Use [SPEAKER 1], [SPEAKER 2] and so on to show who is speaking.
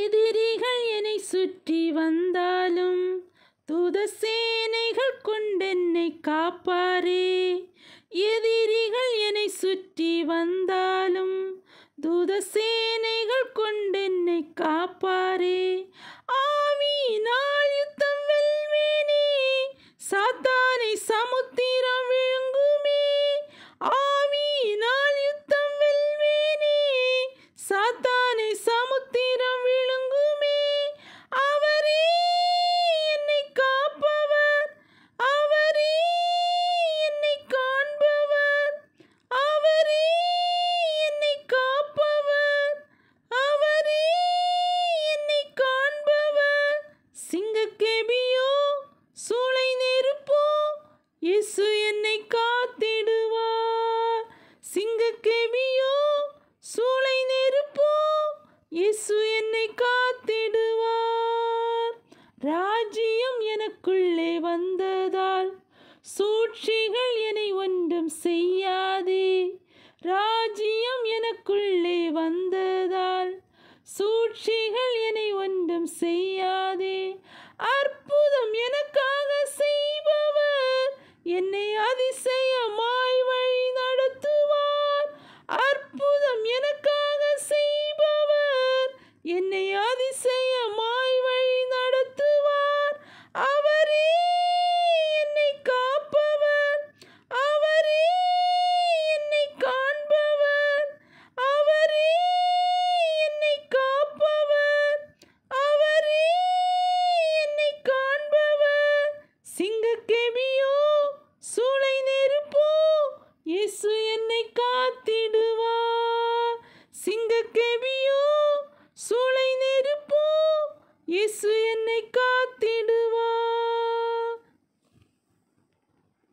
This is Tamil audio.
[SPEAKER 1] எதிரிகள் என்னை சுற்றி வந்தாலும் தூத சேனைகள் கொண்டென்னை காப்பாரே எதிரிகள் என்னை சுற்றி வந்தாலும் தூத சேனைகள் கொண்டென்னை காப்பாரே ஆவியினால் யுத்தம் வெல்வேனே சாத்தானை சமுத்திரம் விழுங்குமே ஆவியினால் யுத்தம் வெல்வேனே சாத்தான் இயேசு என்னை காத்திடுவார் சிங்க கேவியோ சூளை நெருப்போ இயேசு என்னை காத்திடுவார் ராஜ்யம் எனக்குள்ளே வந்ததால் சூழ்ச்சிகள் என்னை ஒன்றும் செய்யாதே ராஜ்யம் எனக்குள்ளே வந்ததால் சூழ்ச்சிகள் என்னை ஒன்றும் செய்யாதே அற்புதம்